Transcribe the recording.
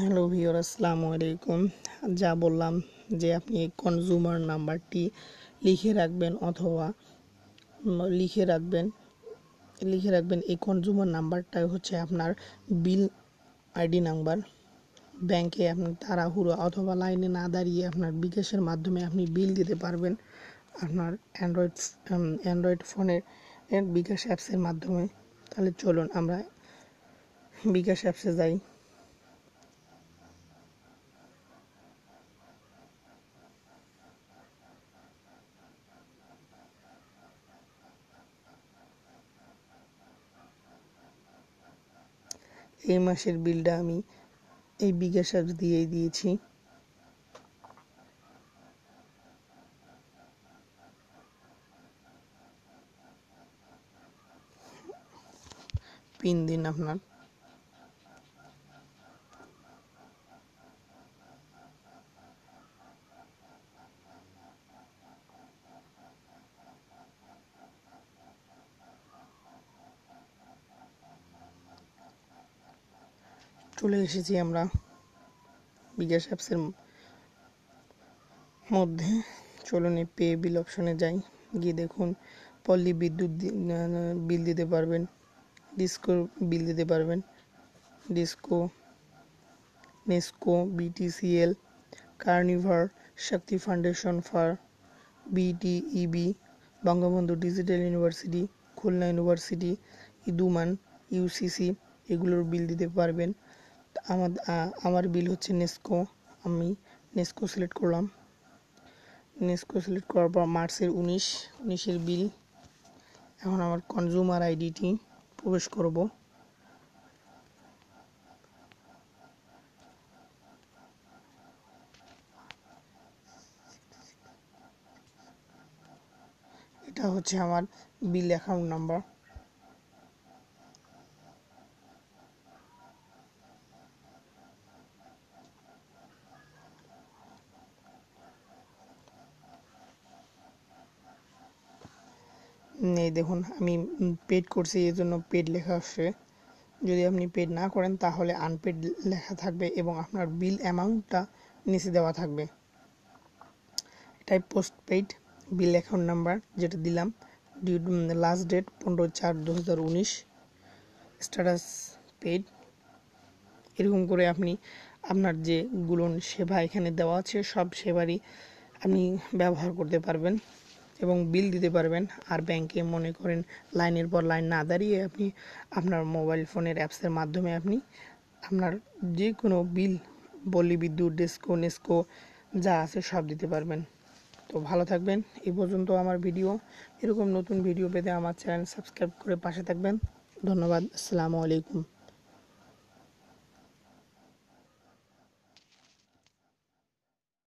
hello viewer আসসালামু আলাইকুম যা বললাম যে আপনি কনজিউমার নাম্বারটি লিখে রাখবেন অথবা লিখে রাখবেন লিখে রাখবেন এই কনজিউমার নাম্বারটা হচ্ছে আপনার বিল আইডি নাম্বার ব্যাংকে আপনি তাড়াহুড়ো অথবা লাইনে না দাঁড়িয়ে আপনার বিকাশের মাধ্যমে আপনি বিল দিতে পারবেন আপনার অ্যান্ড্রয়েড অ্যান্ড্রয়েড ফোনের বিকাশ অ্যাপসের মাধ্যমে তাহলে চলুন আমরা বিকাশ অ্যাপসে যাই এই মাসের বিলটা আমি এই বিঘা সার দিয়েই দিয়েছি পিন দিন আপনার চলে এসেছি আমরা বিকাশ অ্যাপসের মধ্যে চলুন এই পে বিল অপশনে যাই গিয়ে দেখুন পল্লী বিদ্যুৎ বিল দিতে পারবেন ডিসকো বিল দিতে পারবেন DESCO NESCO BTCL Carnival Shakti foundation for BTEB Bangabandhu digital university Khulna university ইদুমান ইউসিসি এগুলোর বিল দিতে পারবেন আমার আমার বিল হচ্ছে নেস্কো আমি নেস্কো সিলেক্ট করলাম নেস্কো সিলেক্ট করার পর মার্চের উনিশ উনিশের বিল এখন আমার কনজিউমার আইডিটি প্রবেশ করব এটা হচ্ছে আমার বিল অ্যাকাউন্ট নাম্বার এই দেখুন আমি পেড করছি এই জন্য পেড লেখা আসছে যদি আপনি পেড না করেন তাহলে আনপেড লেখা থাকবে এবং আপনার বিল অ্যামাউন্টটা নিচে দেওয়া থাকবে এটাই post paid bill account number যেটা দিলাম ডিউ লাস্ট ডেট পনেরো চার দু হাজার উনিশ স্ট্যাটাস পেড এরকম করে আপনি আপনার যে গুলন সেবা এখানে দেওয়া আছে সব সেবারই আপনি ব্যবহার করতে পারবেন এবং বিল দিতে পারবেন আর ব্যাংকে মনে করেন লাইনের পর লাইন না দাঁড়িয়ে আপনি আপনার মোবাইল ফোনের অ্যাপসের মাধ্যমে আপনি আপনার যে কোনো বিল বলি বিদ্যুৎ ডেস্কো নেস্কো যা আছে সব দিতে পারবেন তো ভালো থাকবেন এই পর্যন্ত আমার ভিডিও এরকম নতুন ভিডিও পেতে আমার চ্যানেল সাবস্ক্রাইব করে পাশে থাকবেন ধন্যবাদ আসসালামু আলাইকুম